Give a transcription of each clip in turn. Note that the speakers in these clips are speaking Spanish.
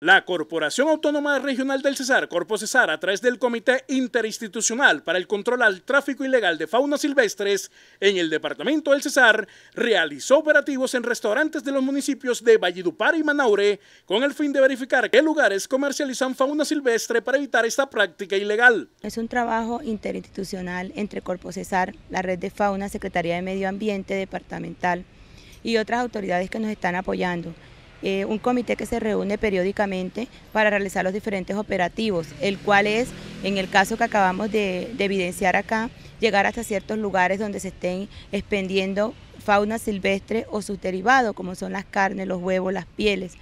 La Corporación Autónoma Regional del Cesar, Corpo Cesar, a través del Comité Interinstitucional para el Control al Tráfico Ilegal de Fauna Silvestres en el Departamento del Cesar, realizó operativos en restaurantes de los municipios de Valledupar y Manaure con el fin de verificar qué lugares comercializan fauna silvestre para evitar esta práctica ilegal. Es un trabajo interinstitucional entre Corpo Cesar, la Red de Fauna, Secretaría de Medio Ambiente Departamental y otras autoridades que nos están apoyando. Eh, un comité que se reúne periódicamente para realizar los diferentes operativos, el cual es, en el caso que acabamos de, de evidenciar acá, llegar hasta ciertos lugares donde se estén expendiendo fauna silvestre o sus derivados, como son las carnes, los huevos, las pieles.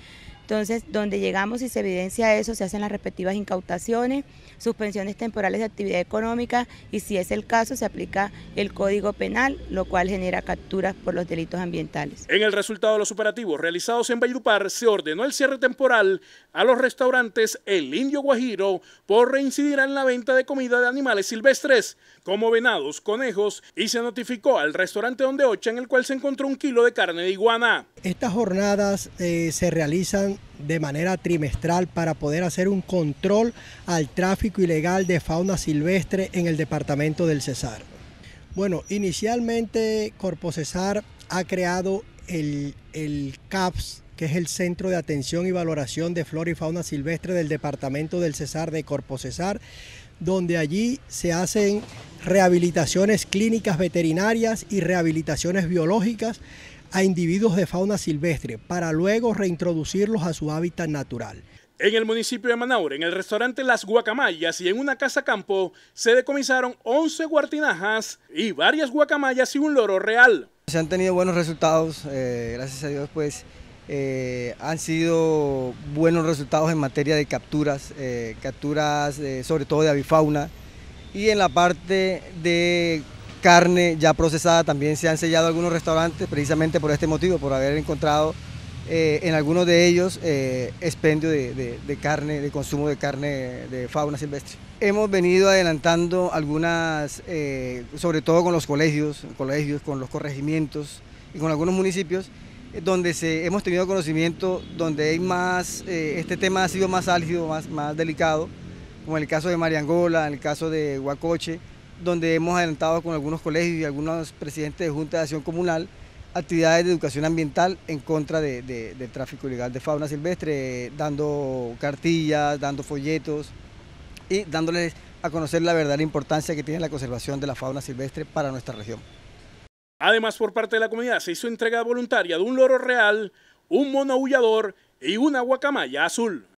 Entonces, donde llegamos y se evidencia eso, se hacen las respectivas incautaciones, suspensiones temporales de actividad económica y si es el caso, se aplica el Código Penal, lo cual genera capturas por los delitos ambientales. En el resultado de los operativos realizados en Valledupar, se ordenó el cierre temporal a los restaurantes El Indio Guajiro por reincidir en la venta de comida de animales silvestres, como venados, conejos, y se notificó al restaurante Donde Ocha, en el cual se encontró un kilo de carne de iguana. Estas jornadas eh, se realizan de manera trimestral para poder hacer un control al tráfico ilegal de fauna silvestre en el departamento del Cesar. Bueno, inicialmente Corpo Cesar ha creado el, el CAPS, que es el Centro de Atención y Valoración de Flora y Fauna Silvestre del Departamento del Cesar de Corpo Cesar, donde allí se hacen rehabilitaciones clínicas veterinarias y rehabilitaciones biológicas a individuos de fauna silvestre para luego reintroducirlos a su hábitat natural. En el municipio de Manaure, en el restaurante Las Guacamayas y en una casa campo, se decomisaron 11 guartinajas y varias guacamayas y un loro real. Se han tenido buenos resultados, eh, gracias a Dios, pues eh, han sido buenos resultados en materia de capturas, eh, capturas sobre todo de avifauna y en la parte de carne ya procesada. También se han sellado algunos restaurantes precisamente por este motivo, por haber encontrado eh, en algunos de ellos eh, expendio de, carne, de consumo de carne de fauna silvestre. Hemos venido adelantando algunas, eh, sobre todo con los colegios, colegios, con los corregimientos y con algunos municipios, donde se, hemos tenido conocimiento, donde hay más, este tema ha sido más álgido, más, más delicado, como en el caso de Mariangola, en el caso de Huacoche, donde hemos adelantado con algunos colegios y algunos presidentes de Junta de Acción Comunal actividades de educación ambiental en contra del tráfico ilegal de fauna silvestre, dando cartillas, dando folletos y dándoles a conocer la verdadera importancia que tiene la conservación de la fauna silvestre para nuestra región. Además, por parte de la comunidad se hizo entrega voluntaria de un loro real, un mono aullador y una guacamaya azul.